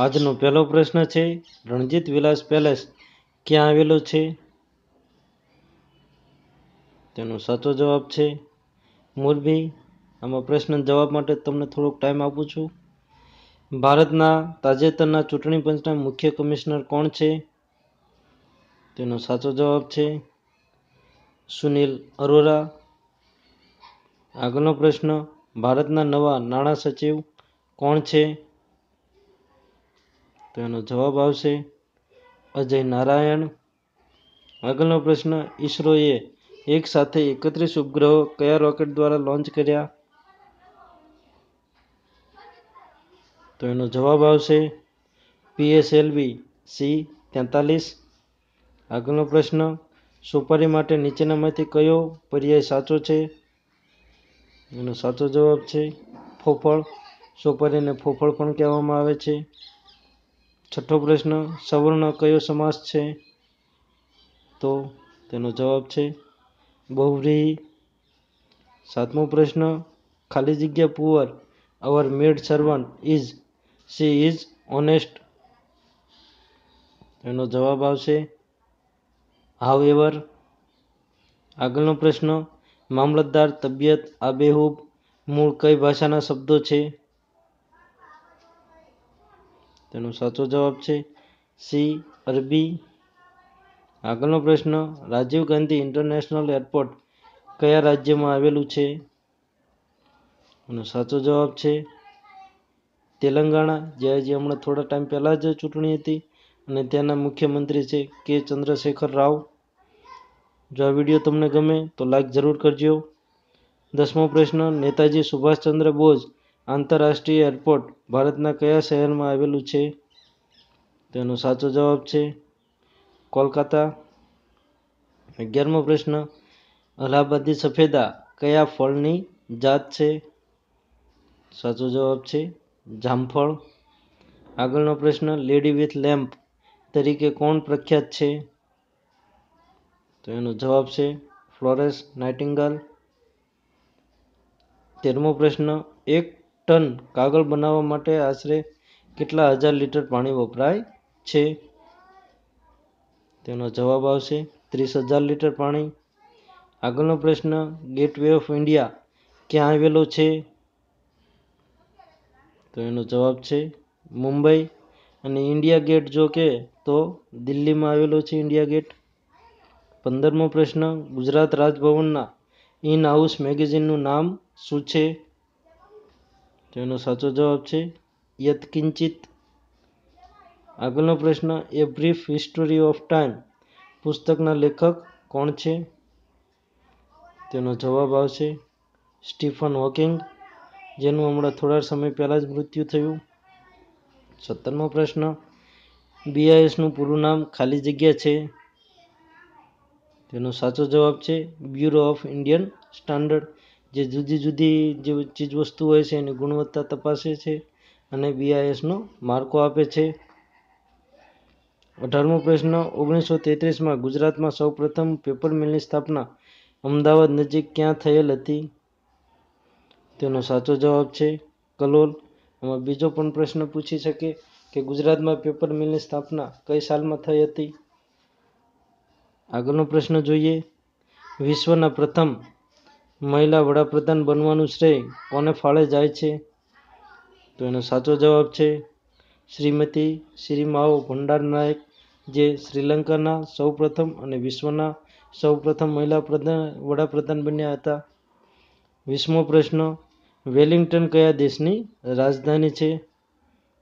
આજનો પહેલો પ્રશ્ન છે રણજીત વિલાસ પેલેસ ક્યાં આવેલો છે તેનો સાચો જવાબ છે મોરબી આમાં પ્રશ્ન જવાબ માટે તમને થોડોક ટાઈમ આપું છું ભારતના તાજેતરના ચૂંટણી પંચના મુખ્ય કમિશનર કોણ છે તેનો સાચો જવાબ છે સુનિલ અરોરા આગળનો પ્રશ્ન ભારતના નવા નાણાં સચિવ કોણ છે તો એનો જવાબ આવશે અજય નારાયણ આગળનો પ્રશ્ન ઈસરોએ એક સાથે એકત્રીસ ઉપગ્રહો કયા રોકેટ દ્વારા લોન્ચ કર્યા તો એનો જવાબ આવશે પીએસએલવી સી તેતાલીસ આગળનો પ્રશ્ન સુપારી માટે નીચેનામાંથી કયો પર્યાય સાચો છે એનો સાચો જવાબ છે ફોફળ સુપારીને ફોફળ પણ કહેવામાં આવે છે છઠ્ઠો પ્રશ્ન સવર્ણ કયો સમાસ છે તો તેનો જવાબ છે બહુવ્રીહી સાતમો પ્રશ્ન ખાલી જગ્યા poor our maid servant is she is honest એનો જવાબ આવશે હાવ એવર આગળનો પ્રશ્ન મામલતદાર તબિયત આબેહૂબ મૂળ કઈ ભાષાના શબ્દો છે તેનો સાચો જવાબ છે સી અરબી આગળનો પ્રશ્ન રાજીવ ગાંધી ઇન્ટરનેશનલ એરપોર્ટ કયા રાજ્યમાં આવેલું છે એનો સાચો જવાબ છે તેલંગાણા જે હજી હમણાં થોડા ટાઈમ પહેલાં જ ચૂંટણી હતી અને ત્યાંના મુખ્યમંત્રી છે કે ચંદ્રશેખર રાવ જો આ વિડીયો તમને ગમે તો લાઈક જરૂર કરજો દસમો પ્રશ્ન નેતાજી સુભાષચંદ્ર બોઝ આંતરરાષ્ટ્રીય એરપોર્ટ ભારતના કયા શહેરમાં આવેલું છે તેનો સાચો જવાબ છે કોલકાતા અગિયારમો પ્રશ્ન અલ્હાબાદી સફેદા કયા ફળની જાત છે સાચો જવાબ છે જામફળ આગળનો પ્રશ્ન લેડી વિથ લેમ્પ તરીકે કોણ પ્રખ્યાત છે તો એનો જવાબ છે ફ્લોરેસ નાઇટિંગલ તેરમો પ્રશ્ન એક ટન કાગળ બનાવવા માટે આશરે કેટલા હજાર લિટર પાણી વપરાય છે તેનો જવાબ આવશે ત્રીસ હજાર લિટર પાણી આગળનો પ્રશ્ન ગેટવે ઓફ ઇન્ડિયા ક્યાં આવેલો છે તો એનો જવાબ છે મુંબઈ અને ઇન્ડિયા ગેટ જો કે તો દિલ્હીમાં આવેલો છે ઇન્ડિયા ગેટ પંદરમો પ્રશ્ન ગુજરાત રાજભવનના ઇન હાઉસ મેગેઝિનનું નામ શું છે તેનો સાચો જવાબ છે યત્કિંચિત આગળનો પ્રશ્ન a brief history of time પુસ્તકના લેખક કોણ છે તેનો જવાબ આવશે સ્ટીફન હોકિંગ જેનું હમણાં થોડા સમય પહેલાં જ મૃત્યુ થયું સત્તરમો પ્રશ્ન બીઆઈએસનું પૂરું નામ ખાલી જગ્યા છે તેનો સાચો જવાબ છે બ્યુરો ઓફ ઇન્ડિયન સ્ટાન્ડર્ડ જે જુદી જુદી જે ચીજવસ્તુ હોય છે એની ગુણવત્તા તપાસે છે અને બીઆઈએસનો માર્કો આપે છે અઢારમો પ્રશ્ન ઓગણીસો તેત્રીસમાં ગુજરાતમાં સૌપ્રથમ પેપર મિલની સ્થાપના અમદાવાદ નજીક ક્યાં થયેલ હતી તેનો સાચો જવાબ છે કલોલ આમાં બીજો પણ પ્રશ્ન પૂછી શકે કે ગુજરાતમાં પેપર મિલની સ્થાપના કઈ સાલમાં થઈ હતી આગળનો પ્રશ્ન જોઈએ વિશ્વના પ્રથમ મહિલા વડાપ્રધાન બનવાનું શ્રેય કોને ફાળે જાય છે તો એનો સાચો જવાબ છે શ્રીમતી શ્રી માઓ ભંડાર નાયક જે શ્રીલંકાના સૌપ્રથમ અને વિશ્વના સૌપ્રથમ મહિલા પ્રધાન વડાપ્રધાન બન્યા હતા વીસમો પ્રશ્ન વેલિંગ્ટન કયા દેશની રાજધાની છે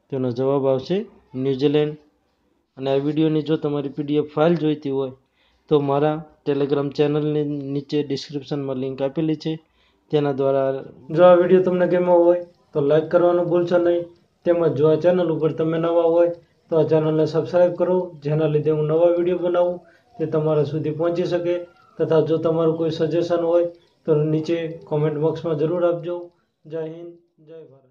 તેનો જવાબ આવશે ન્યૂઝીલેન્ડ અને આ વિડીયોની જો તમારી પીડીએફ ફાઇલ જોઈતી હોય તો મારા ટેલિગ્રામ ચેનલની નીચે ડિસ્ક્રિપ્શનમાં લિંક આપેલી છે તેના દ્વારા જો આ વિડીયો તમને ગમ્યો હોય તો લાઈક કરવાનું ભૂલશો નહીં તેમજ જો આ ચેનલ ઉપર તમે નવા હોય તો આ ચેનલને સબસ્ક્રાઈબ કરો જેના લીધે હું નવા વિડીયો બનાવું તે તમારા સુધી પહોંચી શકે તથા જો તમારું કોઈ સજેશન હોય તો નીચે કોમેન્ટ બોક્સમાં જરૂર આપજો જય હિન્દ જય ભારત